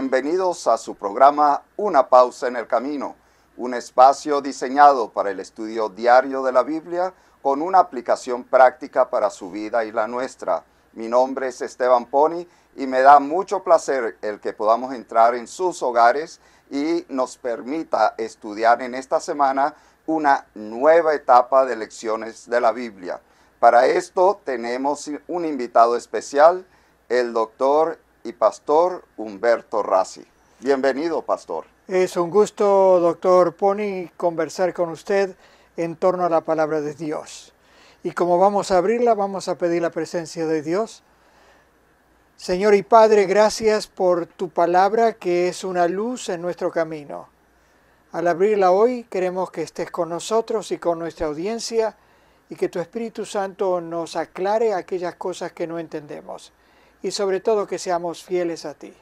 bienvenidos a su programa Una pausa en el camino, un espacio diseñado para el estudio diario de la Biblia con una aplicación práctica para su vida y la nuestra. Mi nombre es Esteban Pony y me da mucho placer el que podamos entrar en sus hogares y nos permita estudiar en esta semana una nueva etapa de lecciones de la Biblia. Para esto tenemos un invitado especial, el doctor y pastor Humberto Rassi. Bienvenido, pastor. Es un gusto, doctor Pony, conversar con usted en torno a la palabra de Dios. Y como vamos a abrirla, vamos a pedir la presencia de Dios. Señor y Padre, gracias por tu palabra que es una luz en nuestro camino. Al abrirla hoy, queremos que estés con nosotros y con nuestra audiencia y que tu Espíritu Santo nos aclare aquellas cosas que no entendemos y sobre todo que seamos fieles a ti.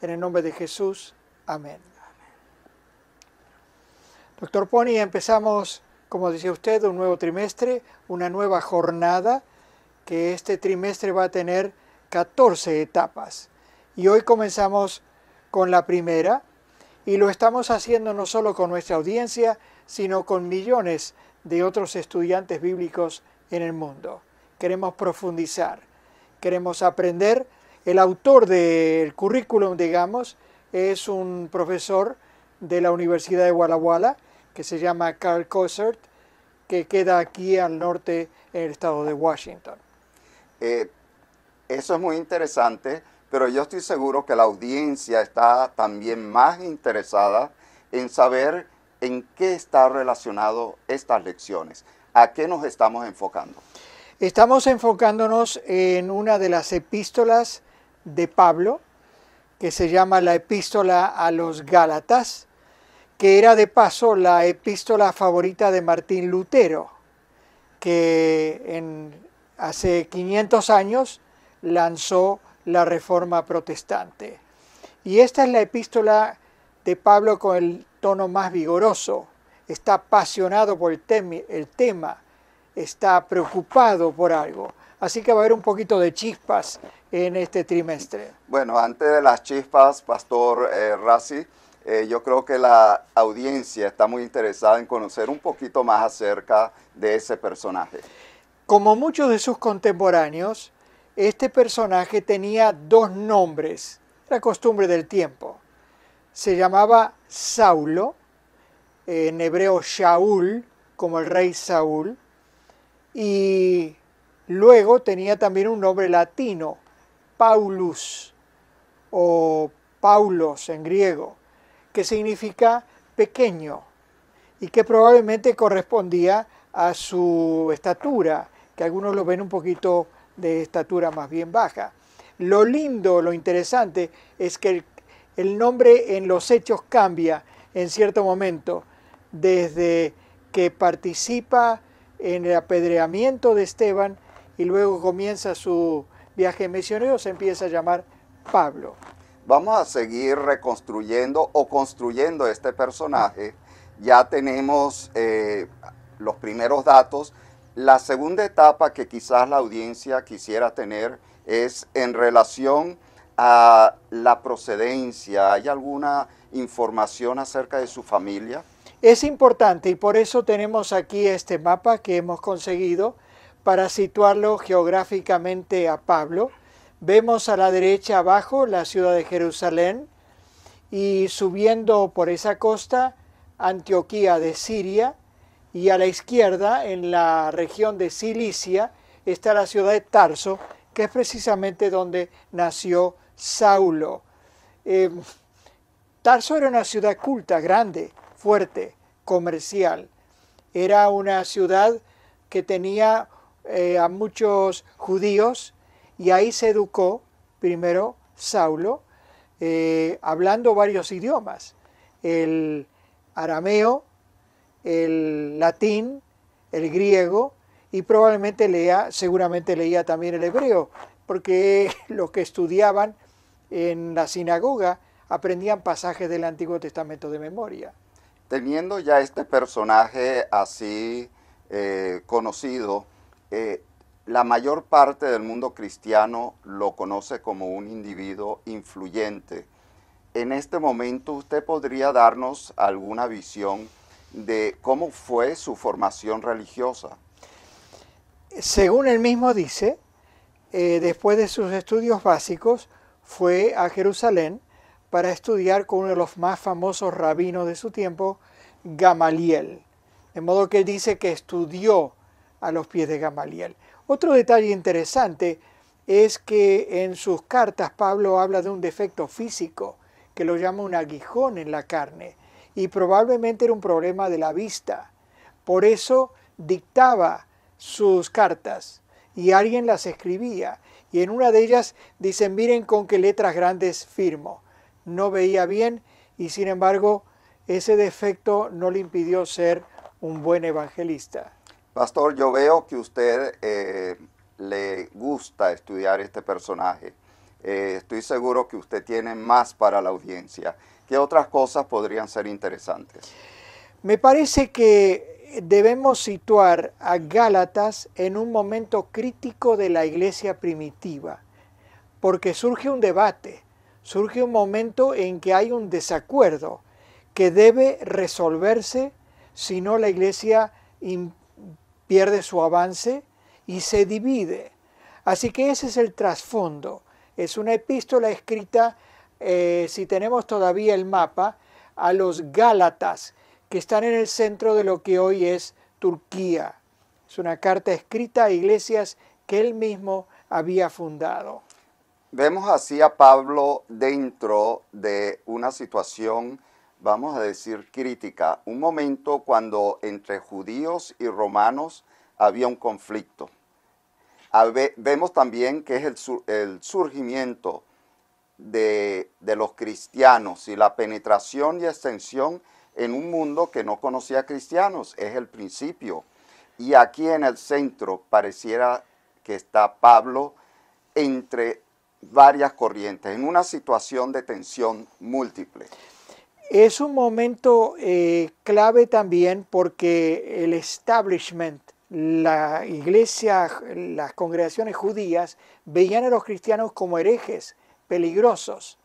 En el nombre de Jesús, amén. Doctor Pony, empezamos, como decía usted, un nuevo trimestre, una nueva jornada, que este trimestre va a tener 14 etapas. Y hoy comenzamos con la primera, y lo estamos haciendo no solo con nuestra audiencia, sino con millones de otros estudiantes bíblicos en el mundo. Queremos profundizar queremos aprender. El autor del currículum, digamos, es un profesor de la Universidad de Walla Walla, que se llama Carl Cossert, que queda aquí al norte en el estado de Washington. Eh, eso es muy interesante, pero yo estoy seguro que la audiencia está también más interesada en saber en qué están relacionadas estas lecciones, a qué nos estamos enfocando. Estamos enfocándonos en una de las epístolas de Pablo, que se llama la epístola a los Gálatas, que era de paso la epístola favorita de Martín Lutero, que hace 500 años lanzó la Reforma Protestante. Y esta es la epístola de Pablo con el tono más vigoroso. Está apasionado por el tema está preocupado por algo. Así que va a haber un poquito de chispas en este trimestre. Bueno, antes de las chispas, Pastor eh, eh, yo creo que la audiencia está muy interesada en conocer un poquito más acerca de ese personaje. Como muchos de sus contemporáneos, este personaje tenía dos nombres, la costumbre del tiempo. Se llamaba Saulo, en hebreo Shaul, como el rey Saúl, y luego tenía también un nombre latino, Paulus o Paulos en griego, que significa pequeño y que probablemente correspondía a su estatura, que algunos lo ven un poquito de estatura más bien baja. Lo lindo, lo interesante es que el, nombre en los hechos cambia en cierto momento, desde que participa en el apedreamiento de Esteban y luego comienza su viaje misionero, se empieza a llamar Pablo. Vamos a seguir reconstruyendo o construyendo este personaje. Ya tenemos eh, los primeros datos. La segunda etapa que quizás la audiencia quisiera tener es en relación a la procedencia. ¿Hay alguna información acerca de su familia? Es importante y por eso tenemos aquí este mapa que hemos conseguido para situarlo geográficamente a Pablo. Vemos a la derecha abajo la ciudad de Jerusalén y subiendo por esa costa Antioquía de Siria y a la izquierda en la región de Cilicia está la ciudad de Tarso que es precisamente donde nació Saulo. Eh, Tarso era una ciudad culta, grande, fuerte, comercial. Era una ciudad que tenía eh, a muchos judíos y ahí se educó primero Saulo, eh, hablando varios idiomas, el arameo, el latín, el griego y probablemente leía, seguramente leía también el hebreo, porque los que estudiaban en la sinagoga aprendían pasajes del Antiguo Testamento de memoria teniendo ya este personaje así eh, conocido, eh, la mayor parte del mundo cristiano lo conoce como un individuo influyente. En este momento usted podría darnos alguna visión de cómo fue su formación religiosa. Según él mismo dice, eh, después de sus estudios básicos, fue a Jerusalén para estudiar con uno de los más famosos rabinos de su tiempo, Gamaliel. De modo que él dice que estudió a los pies de Gamaliel. Otro detalle interesante es que en sus cartas Pablo habla de un defecto físico que lo llama un aguijón en la carne y probablemente era un problema de la vista. Por eso dictaba sus cartas y alguien las escribía y en una de ellas dicen, miren con qué letras grandes firmo no veía bien y sin embargo ese defecto no le impidió ser un buen evangelista. Pastor, yo veo que usted eh, le gusta estudiar este personaje. Eh, estoy seguro que usted tiene más para la audiencia. ¿Qué otras cosas podrían ser interesantes? Me parece que debemos situar a Gálatas en un momento crítico de la iglesia primitiva, porque surge un debate surge un momento en que hay un desacuerdo que debe resolverse, si no la iglesia pierde su avance y se divide. Así que ese es el trasfondo. Es una epístola escrita, eh, si tenemos todavía el mapa, a los Gálatas, que están en el centro de lo que hoy es Turquía. Es una carta escrita a iglesias que él mismo había fundado. Vemos así a Pablo dentro de una situación, vamos a decir, crítica, un momento cuando entre judíos y romanos había un conflicto. Vemos también que es el, surgimiento de, de, los cristianos y la penetración y extensión en un mundo que no conocía cristianos, es el principio. Y aquí en el centro pareciera que está Pablo entre varias corrientes, en una situación de tensión múltiple. Es un momento eh, clave también porque el establishment, la iglesia, las congregaciones judías veían a los cristianos como herejes, peligrosos.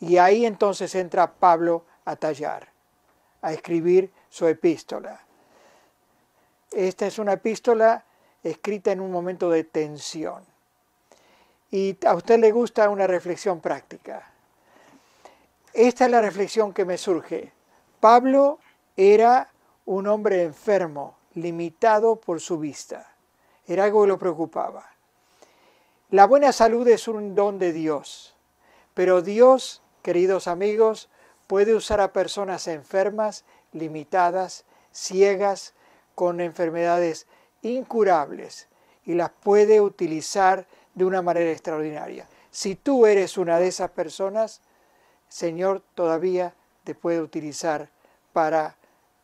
Y ahí entonces entra Pablo a tallar, a escribir su epístola. Esta es una epístola escrita en un momento de tensión y a usted le gusta una reflexión práctica. Esta es la reflexión que me surge. Pablo era un hombre enfermo, limitado por su vista. Era algo que lo preocupaba. La buena salud es un don de Dios, pero Dios, queridos amigos, puede usar a personas enfermas, limitadas, ciegas, con enfermedades incurables y las puede utilizar de una manera extraordinaria. Si tú eres una de esas personas, Señor todavía te puede utilizar para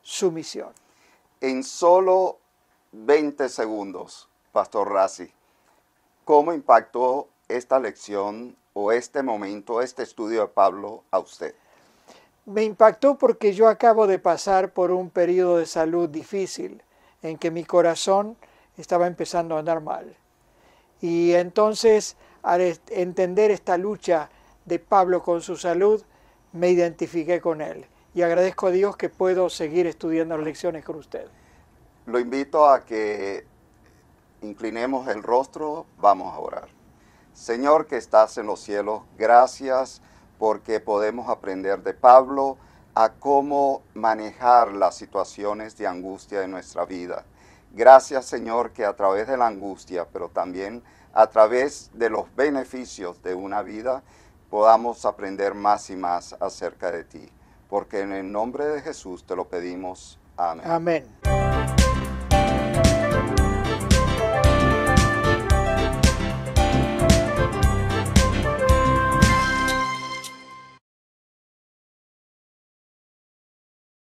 su misión. En solo 20 segundos, Pastor Rassi, ¿cómo impactó esta lección o este momento, este estudio de Pablo a usted? Me impactó porque yo acabo de pasar por un periodo de salud difícil en que mi corazón estaba empezando a andar mal. Y entonces, al entender esta lucha de Pablo con su salud, me identifiqué con él. Y agradezco a Dios que puedo seguir estudiando las lecciones con usted. Lo invito a que inclinemos el rostro, vamos a orar. Señor que estás en los cielos, gracias porque podemos aprender de Pablo a cómo manejar las situaciones de angustia de nuestra vida. Gracias Señor que a través de la angustia, pero también a través de los beneficios de una vida, podamos aprender más y más acerca de ti. Porque en el nombre de Jesús te lo pedimos. Amén. Amén.